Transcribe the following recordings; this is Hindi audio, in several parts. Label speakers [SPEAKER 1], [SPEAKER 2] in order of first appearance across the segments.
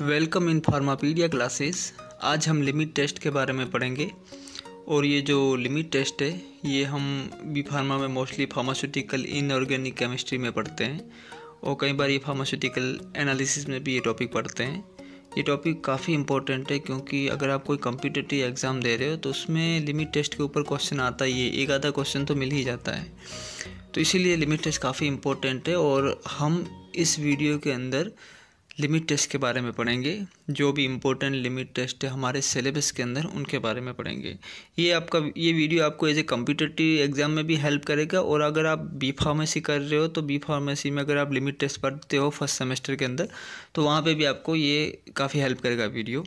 [SPEAKER 1] वेलकम इन फार्मापीडिया क्लासेस आज हम लिमिट टेस्ट के बारे में पढ़ेंगे और ये जो लिमिट टेस्ट है ये हम बी फार्मा में मोस्टली फार्मास्यूटिकल इनऑर्गेनिक केमिस्ट्री में पढ़ते हैं और कई बार ये फार्मास्यूटिकल एनालिसिस में भी ये टॉपिक पढ़ते हैं ये टॉपिक काफ़ी इंपॉर्टेंट है क्योंकि अगर आप कोई कम्पिटेटिव एग्ज़ाम दे रहे हो तो उसमें लिमिट टेस्ट के ऊपर क्वेश्चन आता ही है एक आधा क्वेश्चन तो मिल ही जाता है तो इसीलिए लिमिट टेस्ट काफ़ी इंपॉर्टेंट है और हम इस वीडियो के अंदर लिमिट टेस्ट के बारे में पढ़ेंगे जो भी इम्पोर्टेंट लिमिट टेस्ट है हमारे सिलेबस के अंदर उनके बारे में पढ़ेंगे ये आपका ये वीडियो आपको एज ए कम्पिटेटिव एग्जाम में भी हेल्प करेगा और अगर आप बी फार्मेसी कर रहे हो तो बी फार्मेसी में अगर आप लिमिट टेस्ट पढ़ते हो फर्स्ट सेमेस्टर के अंदर तो वहाँ पर भी आपको ये काफ़ी हेल्प करेगा वीडियो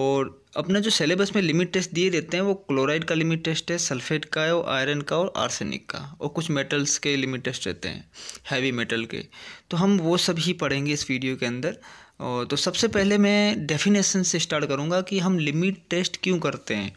[SPEAKER 1] और अपना जो सिलेबस में लिमिट टेस्ट दिए देते हैं वो क्लोराइड का लिमिट टेस्ट है सल्फेट का है और आयरन का और आर्सेनिक का और कुछ मेटल्स के लिमिट टेस्ट रहते हैं हैवी मेटल के तो हम वो सब ही पढ़ेंगे इस वीडियो के अंदर और तो सबसे पहले मैं डेफिनेशन से स्टार्ट करूँगा कि हम लिमिट टेस्ट क्यों करते हैं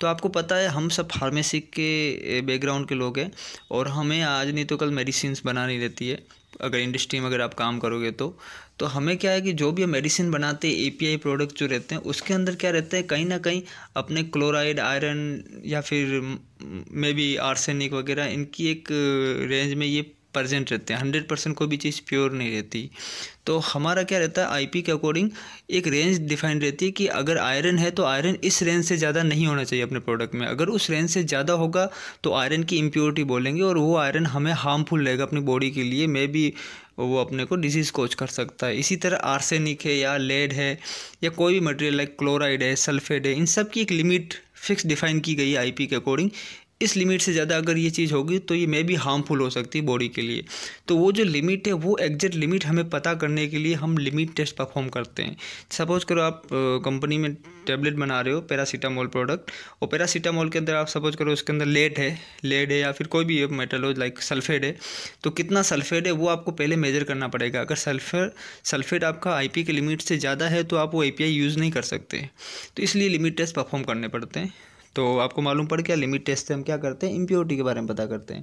[SPEAKER 1] तो आपको पता है हम सब फार्मेसी के बैकग्राउंड के लोग हैं और हमें आज नहीं तो कल मेडिसिन बनानी रहती है अगर इंडस्ट्री में अगर आप काम करोगे तो तो हमें क्या है कि जो भी मेडिसिन बनाते हैं एपीआई प्रोडक्ट जो रहते हैं उसके अंदर क्या रहता है कहीं ना कहीं अपने क्लोराइड आयरन या फिर मे बी आर्सेनिक वगैरह इनकी एक रेंज में ये प्रजेंट रहते हैं हंड्रेड परसेंट कोई भी चीज़ प्योर नहीं रहती तो हमारा क्या रहता है आईपी के अकॉर्डिंग एक रेंज डिफाइन रहती है कि अगर आयरन है तो आयरन इस रेंज से ज़्यादा नहीं होना चाहिए अपने प्रोडक्ट में अगर उस रेंज से ज़्यादा होगा तो आयरन की इम्प्योरिटी बोलेंगे और वो आयरन हमें हार्मफुल रहेगा अपनी बॉडी के लिए मे बी वो अपने को डिजीज़ कोच कर सकता है इसी तरह आर्सेनिक है या लेड है या कोई भी मटेरियल लाइक क्लोराइड है सल्फेड है इन सब की एक लिमिट फिक्स डिफाइन की गई है आईपी के अकॉर्डिंग इस लिमिट से ज़्यादा अगर ये चीज़ होगी तो ये मे भी हार्मफुल हो सकती है बॉडी के लिए तो वो जो लिमिट है वो एग्जैक्ट लिमिट हमें पता करने के लिए हम लिमिट टेस्ट परफॉर्म करते हैं सपोज़ करो आप कंपनी में टैबलेट बना रहे हो पैरासीटामोल प्रोडक्ट और पैरासीटामोल के अंदर आप सपोज करो उसके अंदर लेड है लेड है या फिर कोई भी मेटल हो लाइक सल्फेट है तो कितना सल्फेट है वो आपको पहले मेजर करना पड़ेगा अगर सल्फर सल्फेट आपका आई के लिमिट से ज़्यादा है तो आप वो ए यूज़ नहीं कर सकते तो इसलिए लिमिट टेस्ट परफॉर्म करने पड़ते हैं तो आपको मालूम पड़ गया लिमिट टेस्ट से हम क्या करते हैं इम्प्योरिटी के बारे में पता करते हैं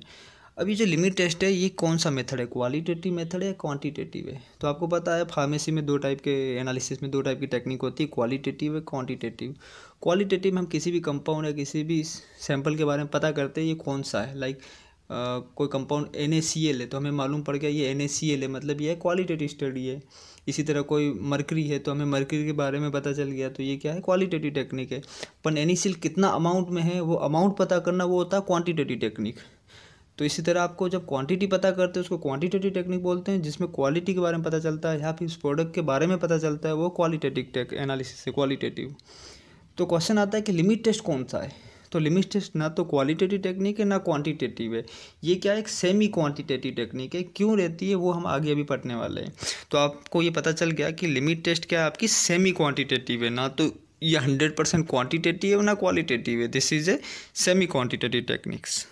[SPEAKER 1] अब ये जो लिमिट टेस्ट है ये कौन सा मेथड है क्वालिटेटिव मेथड है या क्वांटिटेटिव है तो आपको पता है फार्मेसी में दो टाइप के एनालिसिस में दो टाइप की टेक्निक होती है क्वालिटेटिव है क्वांटिटेटिव क्वालिटेटिव हम किसी भी कंपाउंड या किसी भी सैंपल के बारे में पता करते हैं ये कौन सा है लाइक कोई कंपाउंड एन है तो हमें मालूम पड़ गया ये एन है मतलब ये क्वालिटेटिव स्टडी है इसी तरह कोई मरकरी है तो हमें मरकरी के बारे में पता चल गया तो ये क्या है क्वालिटेटिव टेक्निक है पर एल कितना अमाउंट में है वो अमाउंट पता करना वो होता है क्वान्टिटेटिव टेक्निक तो इसी तरह आपको जब क्वांटिटी पता करते हैं उसको क्वांटिटेटिव टेक्निक बोलते हैं जिसमें क्वालिटी के बारे में पता चलता है या फिर उस प्रोडक्ट के बारे में पता चलता है वो क्वालिटेटिव टेक एनालिसिस से क्वालिटेटिव तो क्वेश्चन आता है कि लिमिट टेस्ट कौन सा है तो लिमिट टेस्ट ना तो क्वालिटेटिव टेक्निक है ना क्वांटिटेटिव है ये क्या एक सेमी क्वांटिटेटिव टेक्निक है क्यों रहती है वो हम आगे अभी पढ़ने वाले हैं तो आपको ये पता चल गया कि लिमिट टेस्ट क्या आपकी सेमी क्वांटिटेटिव है ना तो ये हंड्रेड परसेंट क्वान्टिटेटिव है ना क्वालिटेटिव है this is a semi quantitative techniques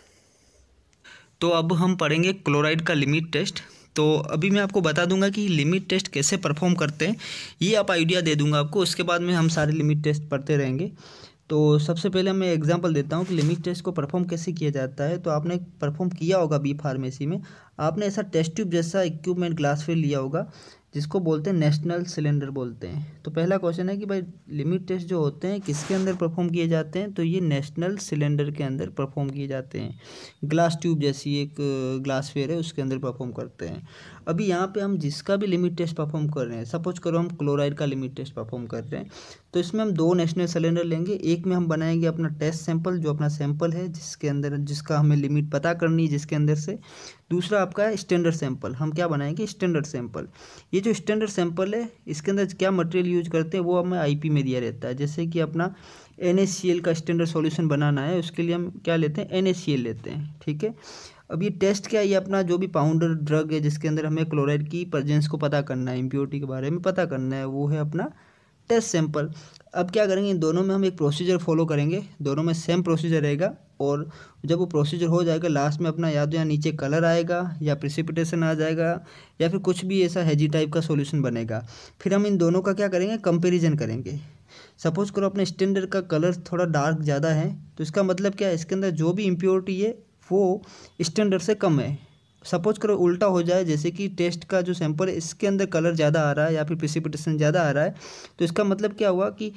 [SPEAKER 1] तो अब हम पढ़ेंगे क्लोराइड का लिमिट टेस्ट तो अभी मैं आपको बता दूंगा कि लिमिट टेस्ट कैसे परफॉर्म करते हैं ये आप आइडिया दे दूंगा आपको उसके बाद में हम सारे लिमिट टेस्ट पढ़ते रहेंगे तो सबसे पहले मैं एग्जांपल देता हूँ कि लिमिट टेस्ट को परफॉर्म कैसे किया जाता है तो आपने परफॉर्म किया होगा बी फार्मेसी में आपने ऐसा टेस्ट ट्यूब जैसा इक्विपमेंट ग्लास फिर लिया होगा जिसको बोलते हैं नेशनल सिलेंडर बोलते हैं तो पहला क्वेश्चन है कि भाई लिमिट टेस्ट जो होते हैं किसके अंदर परफॉर्म किए जाते हैं तो ये नेशनल सिलेंडर के अंदर परफॉर्म किए जाते हैं ग्लास ट्यूब जैसी एक ग्लास फेयर है उसके अंदर परफॉर्म करते हैं अभी यहाँ पे हम जिसका भी लिमिट टेस्ट परफॉर्म कर रहे हैं सपोज करो हम क्लोराइड का लिमिट टेस्ट परफॉर्म कर रहे हैं तो इसमें हम दो नेशनल सिलेंडर लेंगे एक में हम बनाएंगे अपना टेस्ट सैंपल जो अपना सैंपल है जिसके अंदर जिसका हमें लिमिट पता करनी है जिसके अंदर से दूसरा आपका है स्टैंडर्ड सैंपल हम क्या बनाएंगे स्टैंडर्ड सैंपल ये जो स्टैंडर्ड सैंपल है इसके अंदर क्या मटेरियल यूज करते हैं वो हमें आई में दिया रहता है जैसे कि अपना एन का स्टैंडर्ड सोल्यूशन बनाना है उसके लिए हम क्या लेते हैं एन लेते हैं ठीक है अब ये टेस्ट क्या है ये अपना जो भी पाउंडर ड्रग है जिसके अंदर हमें क्लोराइड की प्रजेंस को पता करना है इम्प्योरिटी के बारे में पता करना है वो है अपना टेस्ट सैंपल अब क्या करेंगे इन दोनों में हम एक प्रोसीजर फॉलो करेंगे दोनों में सेम प्रोसीजर रहेगा और जब वो प्रोसीजर हो जाएगा लास्ट में अपना या तो या नीचे कलर आएगा या प्रिसिपिटेशन आ जाएगा या फिर कुछ भी ऐसा हैजी टाइप का सॉल्यूशन बनेगा फिर हम इन दोनों का क्या करेंगे कंपैरिजन करेंगे सपोज करो अपने स्टैंडर्ड का कलर थोड़ा डार्क ज़्यादा है तो इसका मतलब क्या है इसके अंदर जो भी इम्प्योरिटी है वो स्टैंडर्ड से कम है सपोज करो उल्टा हो जाए जैसे कि टेस्ट का जो सैंपल है इसके अंदर कलर ज़्यादा आ रहा है या फिर प्रिसिपिटेशन ज़्यादा आ रहा है तो इसका मतलब क्या हुआ कि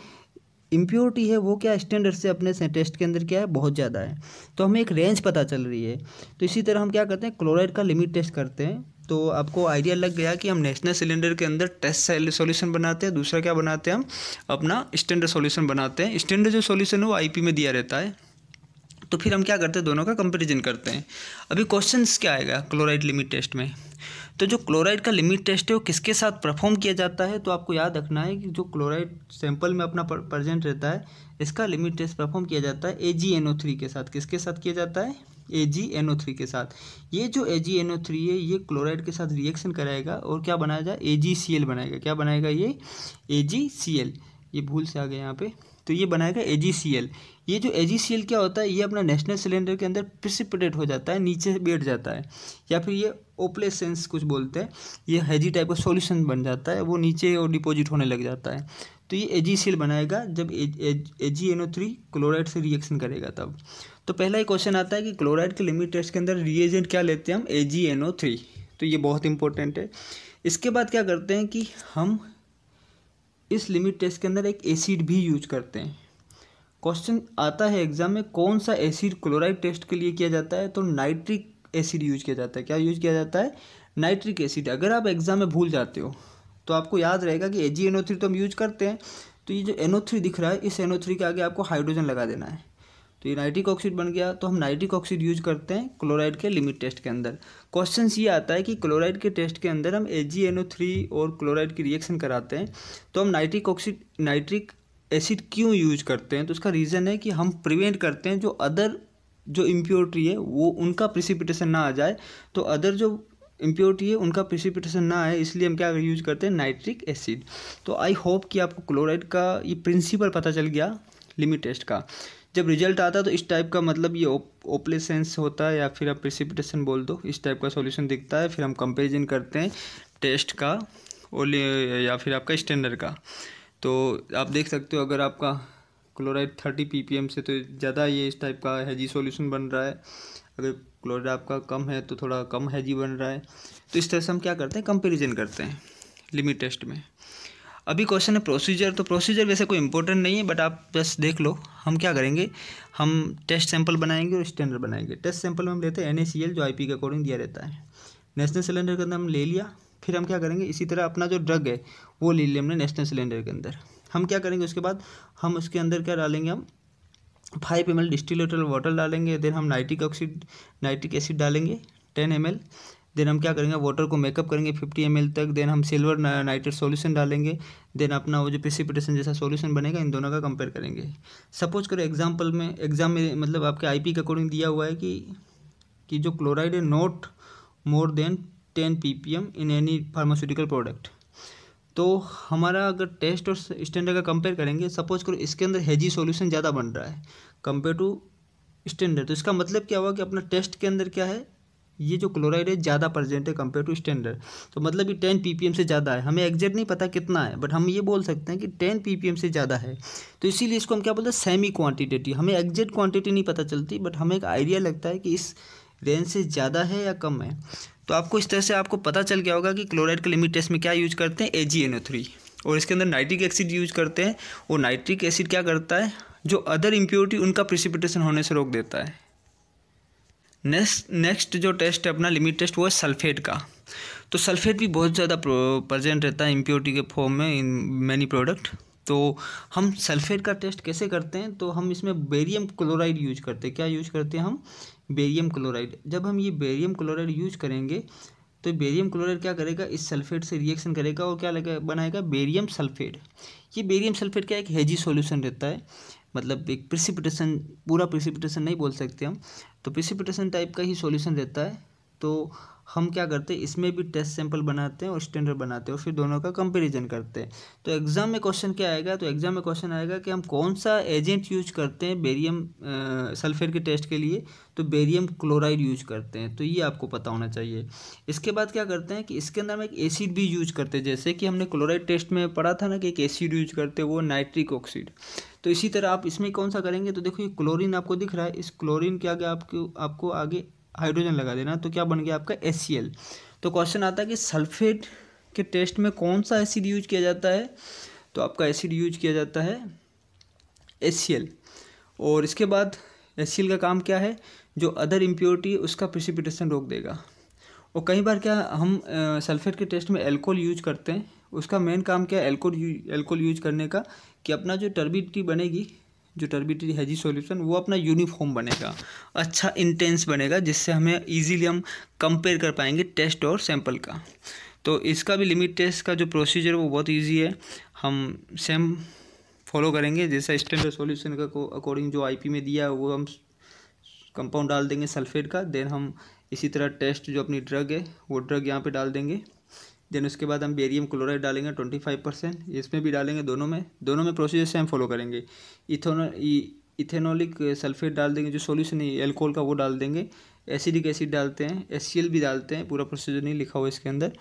[SPEAKER 1] इम्प्योरिटी है वो क्या स्टैंडर्ड से अपने से टेस्ट के अंदर क्या है बहुत ज़्यादा है तो हमें एक रेंज पता चल रही है तो इसी तरह हम क्या करते हैं क्लोराइड का लिमिट टेस्ट करते हैं तो आपको आइडिया लग गया कि हम नेशनल सिलेंडर के अंदर टेस्ट सॉल्यूशन बनाते हैं दूसरा क्या बनाते हैं हम अपना स्टैंडर्ड सॉल्यूशन बनाते हैं स्टैंडर्ड जो सॉल्यूशन है वो आईपी में दिया रहता है तो फिर हम क्या करते हैं दोनों का कंपेरिजन करते हैं अभी क्वेश्चन क्या आएगा क्लोराइड लिमिट टेस्ट में तो जो क्लोराइड का लिमिट टेस्ट है वो किसके साथ परफॉर्म किया जाता है तो आपको याद रखना है कि जो क्लोराइड सैंपल में अपना प्रजेंट रहता है इसका लिमिट टेस्ट परफॉर्म किया जाता है ए जी एन ओ थ्री के साथ किसके साथ किया जाता है ए जी एन ओ थ्री के साथ ये जो ए जी एन ओ थ्री है ये क्लोराइड के साथ रिएक्शन कराएगा और क्या बनाया जाए ए जी सी एल बनाएगा क्या बनाएगा ये ए जी सी एल ये भूल से आ गया यहाँ पर तो ये बनाएगा एल ये जो एल क्या होता है ये अपना नेशनल सिलेंडर के अंदर प्रिसिपिटेट हो जाता है नीचे बैठ जाता है या फिर ये ओप्लेसेंस कुछ बोलते हैं ये हैजी टाइप का सॉल्यूशन बन जाता है वो नीचे और डिपॉजिट होने लग जाता है तो ये एल बनाएगा जब A G N O three chloride से रिएक्शन करेगा तब तो पहला ही क्वेश्चन आता है कि क्लोराइड के लिमिट टेस्ट के अंदर रिएजेंट क्या लेते हैं हम ए जी एन ओ थ्री तो ये बहुत इंपॉर्टेंट है इसके बाद क्या करते हैं कि हम इस लिमिट टेस्ट के अंदर एक एसिड भी यूज करते हैं क्वेश्चन आता है एग्जाम में कौन सा एसिड क्लोराइड टेस्ट के लिए किया जाता है तो नाइट्रिक एसिड यूज किया जाता है क्या यूज किया जाता है नाइट्रिक एसिड अगर आप एग्जाम में भूल जाते हो तो आपको याद रहेगा कि ए जी तो हम यूज करते हैं तो ये जो एनो दिख रहा है इस एनो के आगे आपको हाइड्रोजन लगा देना है तो ये नाइट्रिक ऑक्सीड बन गया तो हम नाइट्रिक ऑक्सीड यूज करते हैं क्लोराइड के लिमिट टेस्ट के अंदर क्वेश्चन ये आता है कि क्लोराइड के टेस्ट के अंदर हम ए और क्लोराइड की रिएक्शन कराते हैं तो हम नाइट्रिक ऑक्सीड नाइट्रिक एसिड क्यों यूज करते हैं तो उसका रीज़न है कि हम प्रिवेंट करते हैं जो अदर जो इम्प्योरिटी है वो उनका प्रिसिपिटेशन ना आ जाए तो अदर जो इम्प्योरिटी है उनका प्रिसिपिटेशन ना आए इसलिए हम क्या यूज करते हैं नाइट्रिक एसिड तो आई होप कि आपको क्लोराइड का ये प्रिंसिपल पता चल गया लिमिट टेस्ट का जब रिजल्ट आता है तो इस टाइप का मतलब ये ओप्लेसेंस होता है या फिर आप प्रिसिपिटेशन बोल दो इस टाइप का सॉल्यूशन दिखता है फिर हम कंपेरिजन करते हैं टेस्ट का और या फिर आपका स्टैंडर्ड का तो आप देख सकते हो अगर आपका क्लोराइड थर्टी पी से तो ज़्यादा ये इस टाइप का हैजी सोल्यूशन बन रहा है अगर क्लोराइड आपका कम है तो थोड़ा कम हैजी बन रहा है तो इस तरह से हम क्या करते हैं कंपेरिजन करते हैं लिमिट टेस्ट में अभी क्वेश्चन है प्रोसीजर तो प्रोसीजर वैसे कोई इंपॉर्टेंट नहीं है बट आप बस देख लो हम क्या करेंगे हम टेस्ट सैंपल बनाएंगे और स्टैंडर्ड बनाएंगे टेस्ट सैंपल में हम लेते हैं एन जो आई के अकॉर्डिंग दिया रहता है नेशनल सिलेंडर के अंदर हम ले लिया फिर हम क्या करेंगे इसी तरह अपना जो ड्रग है वो ले लिया हमने नेशनल सिलेंडर के अंदर हम क्या करेंगे उसके बाद हम उसके अंदर क्या डालेंगे हम five M L distilled water डालेंगे देन हम नाइट्रिक ऑक्सीड नाइट्रिक एसिड डालेंगे टेन एम एल देन हम क्या करेंगे वाटर को मेकअप करेंगे 50 एम तक देन हम सिल्वर नाइट्रेट सॉल्यूशन डालेंगे देन अपना वो जो प्रेसिपिटेशन जैसा सॉल्यूशन बनेगा इन दोनों का कंपेयर करेंगे सपोज करो एग्जाम्पल में एग्जाम में मतलब आपके आईपी के अकॉर्डिंग दिया हुआ है कि कि जो क्लोराइड है not more than ten M in any pharmaceutical product तो हमारा अगर टेस्ट और स्टैंडर्ड का कंपेयर करेंगे सपोज करो इसके अंदर हेजी सॉल्यूशन ज़्यादा बन रहा है कंपेयर टू स्टैंडर्ड तो इसका मतलब क्या हुआ कि अपना टेस्ट के अंदर क्या है ये जो क्लोराइड है ज़्यादा प्रेजेंट है कम्पेयर टू स्टैंडर्ड तो मतलब ये टेन पीपीएम से ज़्यादा है हमें एग्जैक्ट नहीं पता कितना है बट हम ये बोल सकते हैं कि टेन पीपीएम से ज़्यादा है तो इसीलिए इसको हम क्या बोलते हैं सेमी क्वांटिटेटिव हमें एग्जैक्ट क्वांटिटी नहीं पता चलती बट हमें एक आइडिया लगता है कि इस रेंज से ज़्यादा है या कम है तो आपको इस तरह से आपको पता चल गया होगा कि क्लोराइड के लिमिट टेस्ट में क्या यूज करते हैं ए और इसके अंदर नाइट्रिक एसिड यूज करते हैं और नाइट्रिक एसिड क्या करता है जो अदर इम्प्योरिटी उनका प्रिसिपिटेशन होने से रोक देता है नेक्स्ट नेक्स्ट जो टेस्ट है अपना लिमिट टेस्ट वो है सल्फेट का तो सल्फेट भी बहुत ज़्यादा प्रजेंट रहता है इम्प्योरिटी के फॉर्म में इन मैनी प्रोडक्ट तो हम सल्फेट का टेस्ट कैसे करते हैं तो हम इसमें बेरियम क्लोराइड यूज करते हैं क्या यूज करते हैं हम बेरियम क्लोराइड जब हम ये बेरियम क्लोराइड यूज करेंगे तो बेरियम क्लोराइड क्या करेगा इस सल्फेट से रिएक्शन करेगा और क्या लगेगा बनाएगा बेरियम सल्फेट ये बेरियम सल्फेट का एक हेजी सोल्यूशन रहता है मतलब एक प्रिसिपिटेशन पूरा प्रिसिपिटेशन नहीं बोल सकते हम तो प्रिसिपिटेशन टाइप का ही सॉल्यूशन रहता है तो हम क्या करते हैं इसमें भी टेस्ट सैंपल बनाते हैं और स्टैंडर्ड बनाते हैं और फिर दोनों का कंपैरिजन करते हैं तो एग्ज़ाम में क्वेश्चन क्या आएगा तो एग्ज़ाम में क्वेश्चन आएगा कि हम कौन सा एजेंट यूज करते हैं बेरियम सल्फेट के टेस्ट के लिए तो बेरियम क्लोराइड यूज करते हैं तो ये आपको पता होना चाहिए इसके बाद क्या करते हैं कि इसके अंदर हम एक एसिड भी यूज करते हैं जैसे कि हमने क्लोराइड टेस्ट में पढ़ा था ना कि एक एसिड यूज करते हैं वो नाइट्रिक ऑक्सीड तो इसी तरह आप इसमें कौन सा करेंगे तो देखो ये क्लोरीन आपको दिख रहा है इस क्लोरीन के आगे आपको आपको आगे हाइड्रोजन लगा देना तो क्या बन गया आपका एस तो क्वेश्चन आता है कि सल्फेट के टेस्ट में कौन सा एसिड यूज किया जाता है तो आपका एसिड यूज किया जाता है एस और इसके बाद एस का काम क्या है जो अदर इम्प्योरिटी उसका प्रिसिपिटेशन रोक देगा और कई बार क्या हम सल्फेट के टेस्ट में एल्कोहल यूज करते हैं उसका मेन काम क्या है एल्कोल एल्कोल यूज करने का कि अपना जो टर्बिडिटी बनेगी जो टर्बिडिटी हैजी सॉल्यूशन वो अपना यूनिफॉर्म बनेगा अच्छा इंटेंस बनेगा जिससे हमें इजीली हम कंपेयर कर पाएंगे टेस्ट और सैंपल का तो इसका भी लिमिट टेस्ट का जो प्रोसीजर वो बहुत ईजी है हम सेम फॉलो करेंगे जैसा स्टैंडर्ड सोल्यूशन का अकॉर्डिंग जो आई में दिया है वो हम कंपाउंड डाल देंगे सल्फेट का देन हम इसी तरह टेस्ट जो अपनी ड्रग है वो ड्रग यहाँ पे डाल देंगे देन उसके बाद हम बेरियम क्लोराइड डालेंगे ट्वेंटी फाइव परसेंट इसमें भी डालेंगे दोनों में दोनों में प्रोसीजर सेम फॉलो करेंगे इथोनो इथेनोलिक सल्फेट डाल देंगे जो सोल्यूशन है एल्कोहल का वो डाल देंगे एसिडिक एसिड डालते हैं एस भी डालते हैं पूरा प्रोसीजर नहीं लिखा हुआ इसके अंदर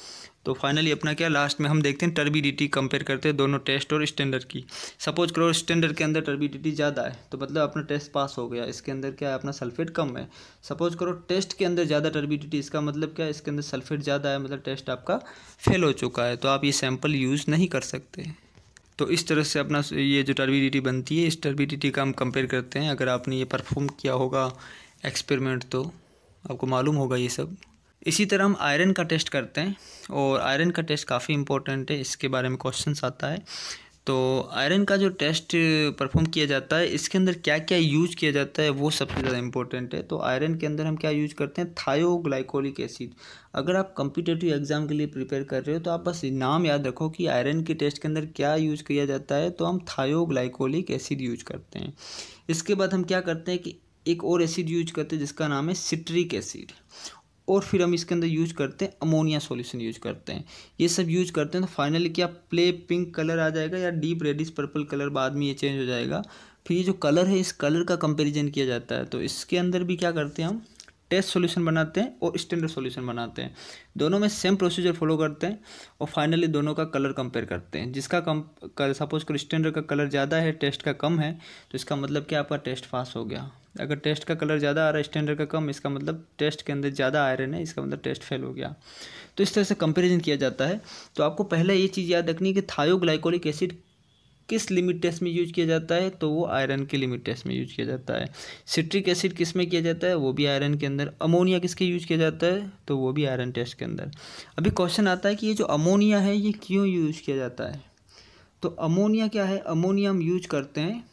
[SPEAKER 1] तो फाइनली अपना क्या लास्ट में हम देखते हैं टर्बिडिटी कंपेयर करते हैं दोनों टेस्ट और स्टैंडर्ड की सपोज करो स्टैंडर्ड के अंदर टर्बिडिटी ज़्यादा है तो मतलब अपना टेस्ट पास हो गया इसके अंदर क्या है अपना सल्फेट कम है सपोज करो टेस्ट के अंदर ज़्यादा टर्बिडिटी इसका मतलब क्या है इसके अंदर सल्फेट ज़्यादा है मतलब टेस्ट आपका फेल हो चुका है तो आप ये सैम्पल यूज़ नहीं कर सकते तो इस तरह से अपना ये जो टर्बिडिटी बनती है इस टर्बिडिटी का हम कंपेयर करते हैं अगर आपने ये परफॉर्म किया होगा एक्सपेरिमेंट तो आपको मालूम होगा ये सब इसी तरह हम आयरन का टेस्ट करते हैं और आयरन का टेस्ट काफ़ी इंपॉर्टेंट है इसके बारे में क्वेश्चन आता है तो आयरन का जो टेस्ट परफॉर्म किया जाता है इसके अंदर क्या क्या यूज किया जाता है वो सबसे ज़्यादा इंपॉर्टेंट है तो आयरन के अंदर हम क्या यूज करते हैं थायोग्लाइकोलिक एसिड अगर आप कंपिटेटिव एग्ज़ाम के लिए प्रिपेयर कर रहे हो तो आप बस नाम याद रखो कि आयरन के टेस्ट के अंदर क्या यूज किया जाता है तो हम थायोग्लाइकोलिक एसिड यूज करते हैं इसके बाद हम क्या करते हैं कि एक और एसिड यूज करते हैं जिसका नाम है सिट्रिक एसिड और फिर हम इसके अंदर यूज करते हैं अमोनिया सॉल्यूशन यूज करते हैं ये सब यूज करते हैं तो फाइनली क्या प्ले पिंक कलर आ जाएगा या डीप रेडिस पर्पल कलर बाद में ये चेंज हो जाएगा फिर ये जो कलर है इस कलर का कंपेरिजन किया जाता है तो इसके अंदर भी क्या करते हैं हम टेस्ट सॉल्यूशन बनाते हैं और स्टैंडर्ड सॉल्यूशन बनाते हैं दोनों में सेम प्रोसीजर फॉलो करते हैं और फाइनली दोनों का कलर कंपेयर करते हैं जिसका कम कर, सपोज कर स्टैंडर्ड का कलर ज़्यादा है टेस्ट का कम है तो इसका मतलब क्या आपका टेस्ट पास हो गया अगर टेस्ट का कलर ज़्यादा आ रहा है स्टैंडर्ड का कम इसका मतलब टेस्ट के अंदर ज़्यादा आयरन है इसका मतलब टेस्ट फेल हो गया तो इस तरह से कंपेरिजन किया जाता है तो आपको पहले ये चीज़ याद रखनी है कि थायोग्लाइकोलिक एसिड किस लिमिट टेस्ट में यूज किया जाता है तो वो आयरन के लिमिट टेस्ट में यूज किया जाता है सिट्रिक एसिड किस में किया जाता है वो भी आयरन के अंदर अमोनिया किसके यूज किया जाता है तो वो भी आयरन टेस्ट के अंदर अभी क्वेश्चन आता है कि ये जो अमोनिया है ये क्यों यूज किया जाता है तो अमोनिया क्या है अमोनिया हम यूज करते हैं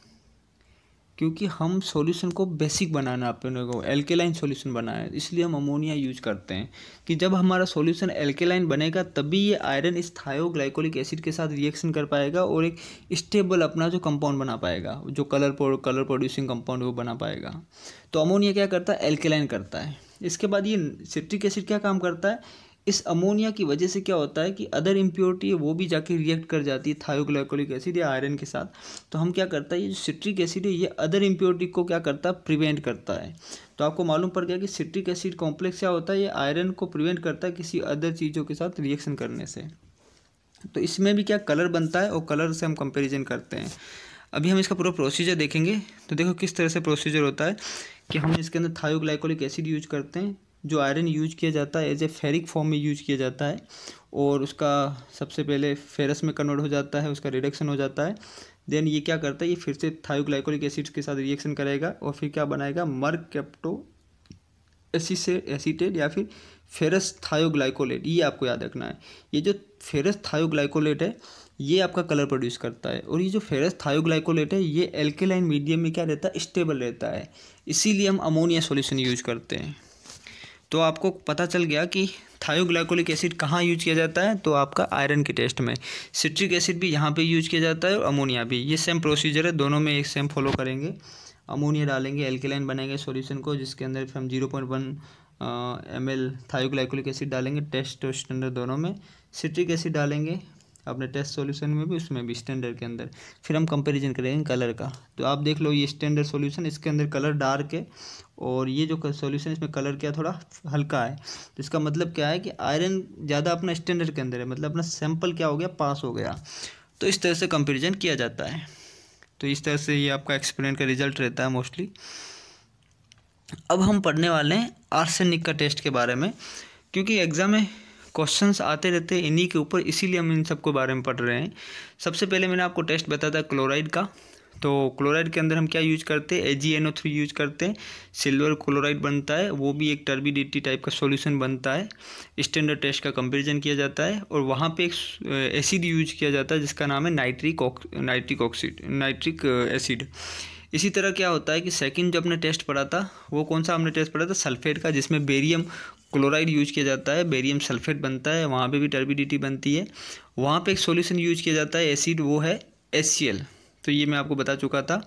[SPEAKER 1] क्योंकि हम सॉल्यूशन को बेसिक बनाना अपने को एल्केलाइन सॉल्यूशन बनाना है इसलिए हम अमोनिया यूज करते हैं कि जब हमारा सॉल्यूशन एल्केलाइन बनेगा तभी ये आयरन इस थायोग्लाइकोलिक एसिड के साथ रिएक्शन कर पाएगा और एक स्टेबल अपना जो कंपाउंड बना पाएगा जो कलर कलर प्रोड्यूसिंग कंपाउंड वो बना पाएगा तो अमोनिया क्या करता है एल्केलाइन करता है इसके बाद ये सिट्रिक एसिड क्या काम करता है इस अमोनिया की वजह से क्या होता है कि अदर इम्प्योरिटी है वो भी जाके रिएक्ट कर जाती है थायोग्लाइकोलिक एसिड या आयरन के साथ तो हम क्या करता है ये जो सिट्रिक एसिड है ये अदर इम्प्योरिटी को क्या करता है प्रिवेंट करता है तो आपको मालूम पड़ गया कि सिट्रिक एसिड कॉम्प्लेक्स क्या होता है ये आयरन को प्रिवेंट करता है किसी अदर चीज़ों के साथ रिएक्शन करने से तो इसमें भी क्या कलर बनता है और कलर से हम कंपेरिजन करते हैं अभी हम इसका पूरा प्रोसीजर देखेंगे तो देखो किस तरह से प्रोसीजर होता है कि हम इसके अंदर थायोग्लाइकोलिक एसिड यूज करते हैं जो आयरन यूज किया जाता है एज ए फेरिक फॉर्म में यूज किया जाता है और उसका सबसे पहले फेरस में कन्वर्ट हो जाता है उसका रिडक्शन हो जाता है देन ये क्या करता है ये फिर से थायोग्लाइकोलिक एसिड्स के साथ रिएक्शन करेगा और फिर क्या बनाएगा मर कैप्टो एसिसेट एसिटेट या फिर फेरस थायोग्लाइकोलेट ये आपको याद रखना है ये जो फेरस थायोग्लाइकोलेट है ये आपका कलर प्रोड्यूस करता है और ये जो फेरस थायोग्लाइकोलेट है ये एल्केलाइन मीडियम में क्या रहता है स्टेबल रहता है इसीलिए हम अमोनिया सॉल्यूशन यूज करते हैं तो आपको पता चल गया कि थायोग्लाइकोलिक एसिड कहाँ यूज किया जाता है तो आपका आयरन के टेस्ट में सिट्रिक एसिड भी यहाँ पे यूज किया जाता है और अमोनिया भी ये सेम प्रोसीजर है दोनों में एक सेम फॉलो करेंगे अमोनिया डालेंगे एल्केलाइन बनाएंगे सॉल्यूशन को जिसके अंदर फिर हम zero point one M L thioglycolic acid डालेंगे टेस्ट और स्टैंडर्ड दोनों में सिट्रिक एसिड डालेंगे अपने टेस्ट सॉल्यूशन में भी उसमें भी स्टैंडर्ड के अंदर फिर हम कंपैरिजन करेंगे कलर का तो आप देख लो ये स्टैंडर्ड सॉल्यूशन इसके अंदर कलर डार्क है और ये जो सॉल्यूशन इसमें कलर क्या थोड़ा हल्का है तो इसका मतलब क्या है कि आयरन ज़्यादा अपना स्टैंडर्ड के अंदर है मतलब अपना सैंपल क्या हो गया पास हो गया तो इस तरह से कंपेरिजन किया जाता है तो इस तरह से ये आपका एक्सपेरिमेंट का रिजल्ट रहता है मोस्टली अब हम पढ़ने वाले हैं आर्सेनिक का टेस्ट के बारे में क्योंकि एग्ज़ाम में क्वेश्चंस आते रहते हैं इन्हीं के ऊपर इसीलिए हम इन सब के बारे में पढ़ रहे हैं सबसे पहले मैंने आपको टेस्ट बताया था क्लोराइड का तो क्लोराइड के अंदर हम क्या यूज करते हैं ए थ्री यूज करते हैं सिल्वर क्लोराइड बनता है वो भी एक टर्बिडिटी टाइप का सॉल्यूशन बनता है स्टैंडर्ड टेस्ट का कंपेरिजन किया जाता है और वहाँ पे एक एसिड यूज किया जाता है जिसका नाम है nitric nitric oxide nitric acid इसी तरह क्या होता है कि सेकंड जो अपने टेस्ट पढ़ा था वो कौन सा हमने टेस्ट पढ़ा था सल्फेट का जिसमें बेरियम क्लोराइड यूज किया जाता है बेरियम सल्फेट बनता है वहाँ पे भी टर्बिडिटी बनती है वहाँ पे एक सॉल्यूशन यूज किया जाता है एसिड वो है एस तो ये मैं आपको बता चुका था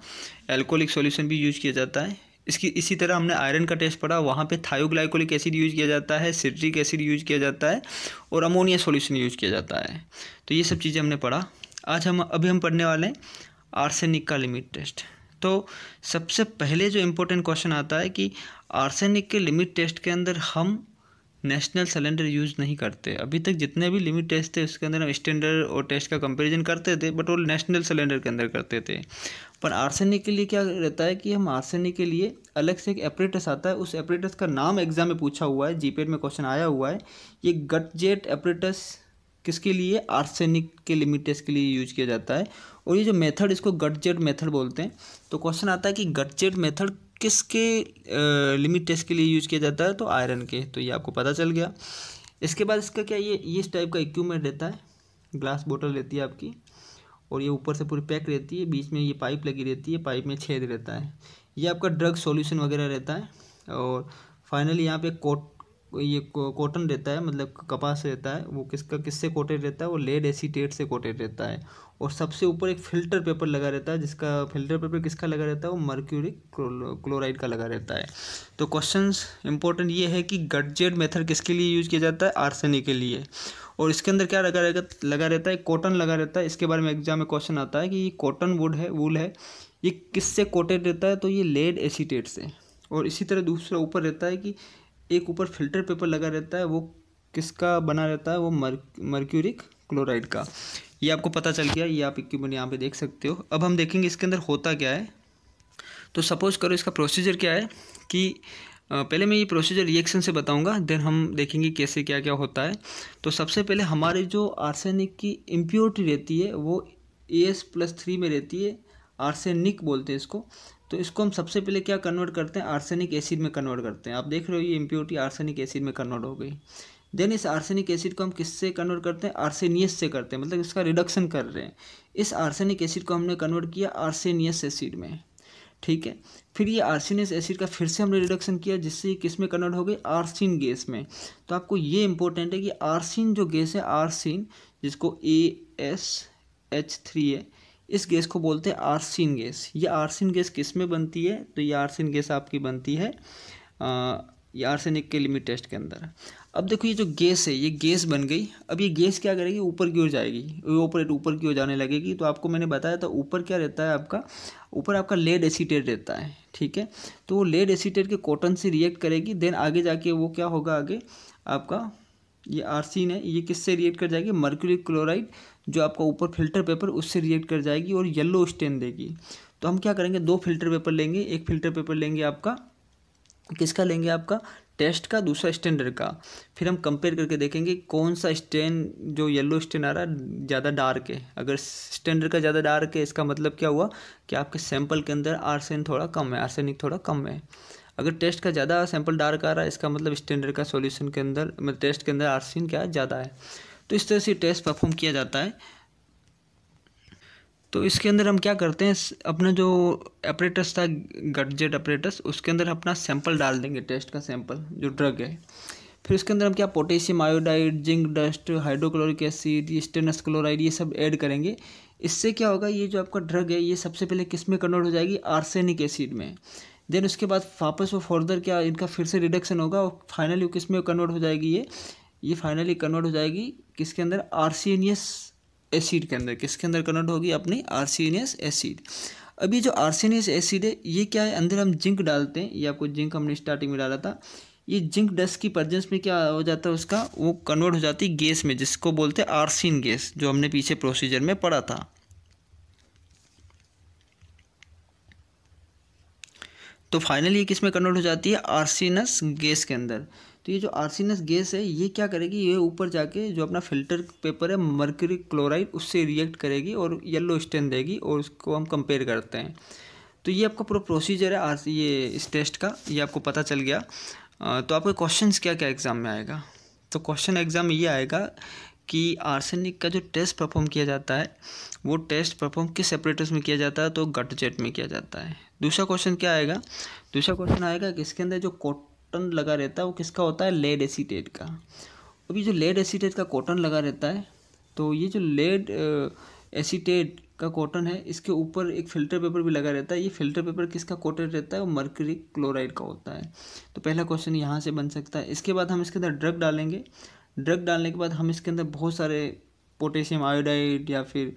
[SPEAKER 1] एल्कोलिक सॉल्यूशन भी यूज किया जाता है इसकी इसी तरह हमने आयरन का टेस्ट पढ़ा वहाँ पे थायोग्लाइकोलिक एसिड यूज किया जाता है सिट्रिक एसिड यूज किया जाता है और अमोनिया सॉल्यूशन यूज किया जाता है तो ये सब चीज़ें हमने पढ़ा आज हम अभी हम पढ़ने वाले हैं आर्सेनिक का लिमिट टेस्ट तो सबसे पहले जो इम्पोर्टेंट क्वेश्चन आता है कि आर्सेनिक के लिमिट टेस्ट के अंदर हम नेशनल सिलेंडर यूज़ नहीं करते अभी तक जितने भी लिमिट टेस्ट थे उसके अंदर हम स्टैंडर्ड और टेस्ट का कंपैरिजन करते थे बट वो नेशनल सिलेंडर के अंदर करते थे पर आर्सेनिक के लिए क्या रहता है कि हम आर्सेनिक के लिए अलग से एक एपरेटस आता है उस एपरेटस का नाम एग्जाम में पूछा हुआ है जीपेड में क्वेश्चन आया हुआ है ये गट जेट एपरेटस किसके लिए आर्सेनिक के लिमिट टेस्ट के लिए यूज किया जाता है और ये जो मेथड इसको गट जेट मेथड बोलते हैं तो क्वेश्चन आता है कि गट जेट मेथड किसके लिमिट टेस्ट के लिए यूज किया जाता है तो आयरन के तो ये आपको पता चल गया इसके बाद इसका क्या ये ये इस टाइप का इक्विपमेंट रहता है ग्लास बोतल रहती है आपकी और ये ऊपर से पूरी पैक रहती है बीच में ये पाइप लगी रहती है पाइप में छेद रहता है ये आपका ड्रग सॉल्यूशन वगैरह रहता है और फाइनली यहाँ पे कोट ये कॉटन रहता है मतलब कपास रहता है वो किसका किससे कोटेड रहता है वो लेड एसीटेट से कोटेड रहता है और सबसे ऊपर एक फिल्टर पेपर लगा रहता है जिसका फिल्टर पेपर किसका लगा रहता है वो मर्क्यूरिक क्लोराइड का लगा रहता है तो क्वेश्चंस इंपॉर्टेंट ये है कि गडजेड मेथड किसके लिए यूज़ किया जाता है आर्सनी के लिए और इसके अंदर क्या लगा रहेगा लगा रहता है कॉटन लगा रहता है इसके बारे में एग्जाम में क्वेश्चन आता है कि ये कॉटन वुड है वूल है ये किससे कोटेड रहता है तो ये लेड एसीटेट से और इसी तरह दूसरा ऊपर रहता है कि एक ऊपर फिल्टर पेपर लगा रहता है वो किसका बना रहता है वो मर्क्यूरिक क्लोराइड का ये आपको पता चल गया ये आप इक्विपमेंट यहाँ पे देख सकते हो अब हम देखेंगे इसके अंदर होता क्या है तो सपोज करो इसका प्रोसीजर क्या है कि पहले मैं ये प्रोसीजर रिएक्शन से बताऊंगा देन हम देखेंगे कैसे क्या क्या होता है तो सबसे पहले हमारे जो आर्सेनिक की इम्प्योरिटी रहती है वो ए एस प्लस थ्री में रहती है आर्सेनिक बोलते हैं इसको तो इसको हम सबसे पहले क्या कन्वर्ट करते हैं आर्सेनिक एसिड में कन्वर्ट करते हैं आप देख रहे हो ये इम्प्योरिटी आर्सेनिक एसिड में कन्वर्ट हो गई देन इस आर्सेनिक एसिड को हम किससे कन्वर्ट करते हैं आर्सेनियस से करते हैं मतलब इसका रिडक्शन कर रहे हैं इस आर्सेनिक एसिड को हमने कन्वर्ट किया आर्सेनियस एसिड में ठीक है फिर ये आर्सेनियस एसिड का फिर से हमने रिडक्शन किया जिससे ये किस में कन्वर्ट हो गई आर्सिन गैस में तो आपको ये इंपॉर्टेंट है कि आर्सिन जो गैस है आर्सिन जिसको ए एस एच थ्री है इस गैस को बोलते हैं आर्सिन गैस ये आर्सिन गैस किस में बनती है तो ये आर्सिन गैस आपकी बनती है ये आर्सेनिक के लिमिट टेस्ट के अंदर अब देखो ये जो गैस है ये गैस बन गई अब ये गैस क्या करेगी ऊपर की ओर जाएगी ऊपर ऊपर की ओर जाने लगेगी तो आपको मैंने बताया था ऊपर क्या रहता है आपका ऊपर आपका लेड एसीटेट रहता है ठीक है तो वो लेड एसीटेट के कॉटन से रिएक्ट करेगी देन आगे जाके वो क्या होगा आगे आपका ये आर्सिन है ये किससे रिएक्ट कर जाएगी मर्क्यूरी क्लोराइड जो आपका ऊपर फिल्टर पेपर उससे रिएक्ट कर जाएगी और येलो स्टेन देगी तो हम क्या करेंगे दो फिल्टर पेपर लेंगे एक फिल्टर पेपर लेंगे आपका किसका लेंगे आपका टेस्ट का दूसरा स्टैंडर्ड का फिर हम कंपेयर करके देखेंगे कौन सा स्टेन जो येलो स्टेन आ रहा है ज़्यादा डार्क है अगर स्टैंडर्ड का ज़्यादा डार्क है इसका मतलब क्या हुआ कि आपके सैंपल के अंदर आर्सेन थोड़ा कम है आर्सेनिक थोड़ा कम है अगर टेस्ट का ज़्यादा सैंपल डार्क आ रहा है इसका मतलब स्टैंडर्ड का सॉल्यूशन के अंदर मतलब टेस्ट के अंदर आर्सिन क्या ज़्यादा है तो इस तरह से टेस्ट परफॉर्म किया जाता है तो इसके अंदर हम क्या करते हैं अपना जो अपरेटस था गटजेट अपरेटस उसके अंदर अपना सैंपल डाल देंगे टेस्ट का सैंपल जो ड्रग है फिर उसके अंदर हम क्या potassium iodide zinc dust hydrochloric acid stannous chloride ये सब ऐड करेंगे इससे क्या होगा ये जो आपका ड्रग है ये सबसे पहले किस में कन्वर्ट हो जाएगी आर्सेनिक एसिड में देन उसके बाद वापस वो फर्दर क्या इनका फिर से रिडक्शन होगा और फाइनली वो किस में कन्वर्ट हो जाएगी ये ये फाइनली कन्वर्ट हो जाएगी किसके अंदर आर्सिनियस एसिड के अंदर किसके अंदर कन्वर्ट होगी अपनी आर एसिड अब ये जो आर एसिड है ये क्या है अंदर हम जिंक डालते हैं ये आपको जिंक हमने स्टार्टिंग में डाला था ये जिंक डस्ट की प्रजेंस में क्या हो जाता है उसका वो कन्वर्ट हो जाती है गैस में जिसको बोलते हैं आरसिन गैस जो हमने पीछे प्रोसीजर में पढ़ा था तो फाइनली ये किस में कन्वर्ट हो जाती है आर्सिनस गैस के अंदर तो ये जो आर्सिनस गैस है ये क्या करेगी ये ऊपर जाके जो अपना फिल्टर पेपर है मर्क्यूरी क्लोराइड उससे रिएक्ट करेगी और येलो स्टेन देगी और उसको हम कंपेयर करते हैं तो ये आपका पूरा प्रोसीजर है ये इस टेस्ट का ये आपको पता चल गया तो आपके क्वेश्चन क्या क्या एग्ज़ाम में आएगा तो क्वेश्चन एग्ज़ाम में ये आएगा कि आर्सेनिक का जो टेस्ट परफॉर्म किया जाता है वो टेस्ट परफॉर्म किस सेपरेटर्स में किया जाता है तो गट जेट में किया जाता है दूसरा क्वेश्चन क्या आएगा दूसरा क्वेश्चन आएगा कि इसके अंदर जो कॉटन लगा रहता है वो किसका होता है लेड एसीटेट का अभी जो लेड एसीटेट का कॉटन लगा रहता है तो ये जो लेड एसीटेट का कॉटन है इसके ऊपर एक फिल्टर पेपर भी लगा रहता है ये फिल्टर पेपर किसका कोटेड रहता है वो मर्करी क्लोराइड का होता है तो पहला क्वेश्चन यहाँ से बन सकता है इसके बाद हम इसके अंदर ड्रग डालेंगे ड्रग डालने के बाद हम इसके अंदर बहुत सारे पोटेशियम आयोडाइड या फिर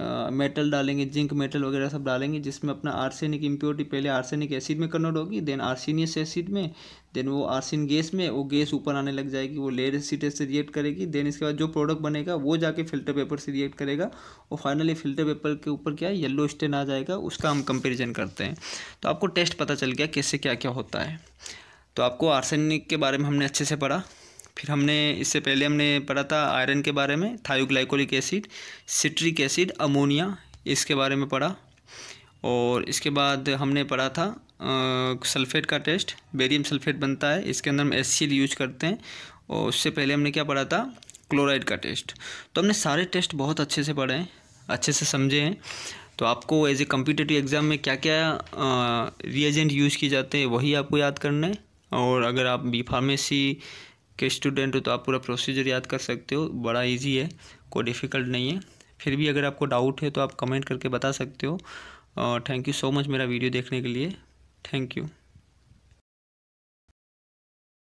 [SPEAKER 1] आ, मेटल डालेंगे जिंक मेटल वगैरह सब डालेंगे जिसमें अपना आर्सेनिक इम्प्योरिटी पहले आर्सेनिक एसिड में कन्वर्ट होगी देन आर्सिनियस एसिड में देन वो आर्सिन गैस में वो गैस ऊपर आने लग जाएगी वो लेड एसिड से रिएक्ट करेगी देन इसके बाद जो प्रोडक्ट बनेगा वो जाके फिल्टर पेपर से रिएक्ट करेगा और फाइनली फिल्टर पेपर के ऊपर क्या येलो स्टेन आ जाएगा उसका हम कंपेरिजन करते हैं तो आपको टेस्ट पता चल गया कैसे क्या क्या होता है तो आपको आर्सेनिक के बारे में हमने अच्छे से पढ़ा फिर हमने इससे पहले हमने पढ़ा था आयरन के बारे में thioglycolic acid citric acid ammonia इसके बारे में पढ़ा और इसके बाद हमने पढ़ा था आ, सल्फेट का टेस्ट बेरियम सल्फेट बनता है इसके अंदर हम एस यूज करते हैं और उससे पहले हमने क्या पढ़ा था क्लोराइड का टेस्ट तो हमने सारे टेस्ट बहुत अच्छे से पढ़े हैं अच्छे से समझे हैं तो आपको एज ए कम्पिटेटिव एग्ज़ाम में क्या क्या रिएजेंट यूज़ किए जाते हैं वही आपको याद करना है और अगर आप बी फार्मेसी के स्टूडेंट हो तो आप पूरा प्रोसीजर याद कर सकते हो बड़ा इजी है कोई डिफ़िकल्ट नहीं है फिर भी अगर आपको डाउट है तो आप कमेंट करके बता सकते हो थैंक यू सो मच मेरा वीडियो देखने के लिए थैंक यू